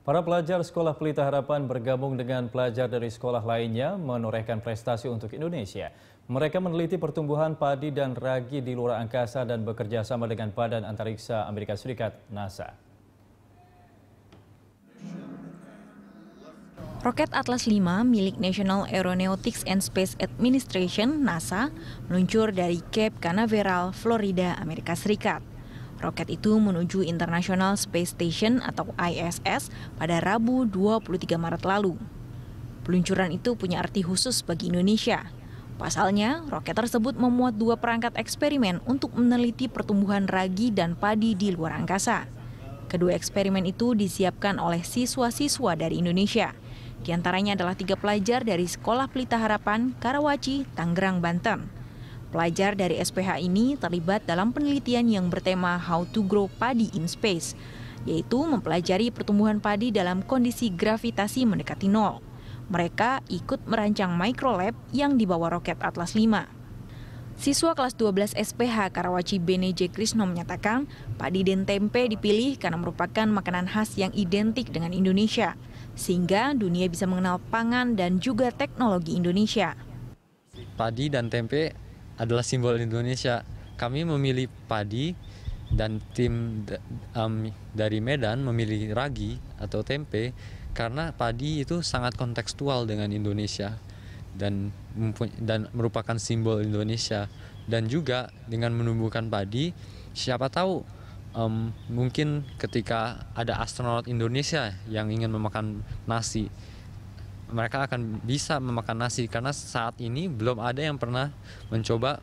Para pelajar Sekolah Pelita Harapan bergabung dengan pelajar dari sekolah lainnya menorehkan prestasi untuk Indonesia. Mereka meneliti pertumbuhan padi dan ragi di luar angkasa dan bekerja sama dengan Badan Antariksa Amerika Serikat, NASA. Roket Atlas V milik National Aeronautics and Space Administration, NASA, meluncur dari Cape Canaveral, Florida, Amerika Serikat. Roket itu menuju International Space Station atau ISS pada Rabu 23 Maret lalu. Peluncuran itu punya arti khusus bagi Indonesia. Pasalnya, roket tersebut memuat dua perangkat eksperimen untuk meneliti pertumbuhan ragi dan padi di luar angkasa. Kedua eksperimen itu disiapkan oleh siswa-siswa dari Indonesia. Di antaranya adalah tiga pelajar dari Sekolah Pelita Harapan, Karawaci, Tangerang, Banten. Pelajar dari SPH ini terlibat dalam penelitian yang bertema How to Grow Padi in Space, yaitu mempelajari pertumbuhan padi dalam kondisi gravitasi mendekati nol. Mereka ikut merancang microlab yang dibawa roket Atlas V. Siswa kelas 12 SPH Karawaci Bene J. Krisno menyatakan, padi dan tempe dipilih karena merupakan makanan khas yang identik dengan Indonesia, sehingga dunia bisa mengenal pangan dan juga teknologi Indonesia. Padi dan tempe adalah simbol Indonesia. Kami memilih padi dan tim um, dari Medan memilih ragi atau tempe karena padi itu sangat kontekstual dengan Indonesia dan dan merupakan simbol Indonesia dan juga dengan menumbuhkan padi siapa tahu um, mungkin ketika ada astronot Indonesia yang ingin memakan nasi mereka akan bisa memakan nasi karena saat ini belum ada yang pernah mencoba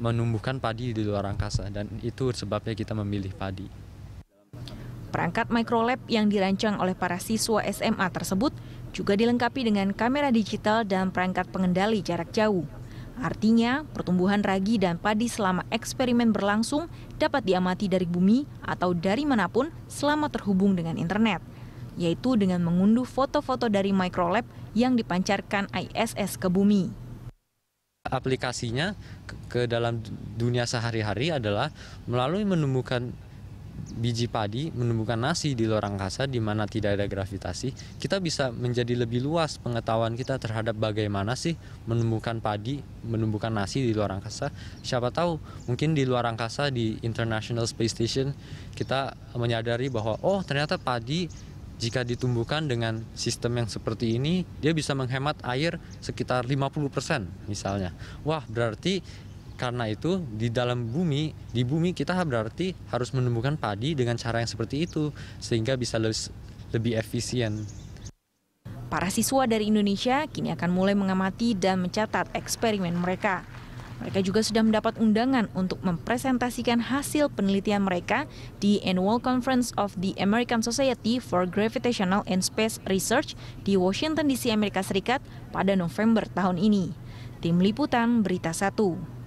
menumbuhkan padi di luar angkasa dan itu sebabnya kita memilih padi. Perangkat microlab yang dirancang oleh para siswa SMA tersebut juga dilengkapi dengan kamera digital dan perangkat pengendali jarak jauh. Artinya, pertumbuhan ragi dan padi selama eksperimen berlangsung dapat diamati dari bumi atau dari manapun selama terhubung dengan internet yaitu dengan mengunduh foto-foto dari microlab yang dipancarkan ISS ke bumi. Aplikasinya ke dalam dunia sehari-hari adalah melalui menemukan biji padi, menemukan nasi di luar angkasa di mana tidak ada gravitasi, kita bisa menjadi lebih luas pengetahuan kita terhadap bagaimana sih menemukan padi, menemukan nasi di luar angkasa. Siapa tahu mungkin di luar angkasa di International Space Station kita menyadari bahwa oh ternyata padi jika ditumbuhkan dengan sistem yang seperti ini, dia bisa menghemat air sekitar 50% misalnya. Wah, berarti karena itu di dalam bumi, di bumi kita berarti harus menumbuhkan padi dengan cara yang seperti itu sehingga bisa lebih efisien. Para siswa dari Indonesia kini akan mulai mengamati dan mencatat eksperimen mereka. Mereka juga sudah mendapat undangan untuk mempresentasikan hasil penelitian mereka di Annual Conference of the American Society for Gravitational and Space Research di Washington DC, Amerika Serikat pada November tahun ini. Tim Liputan Berita Satu.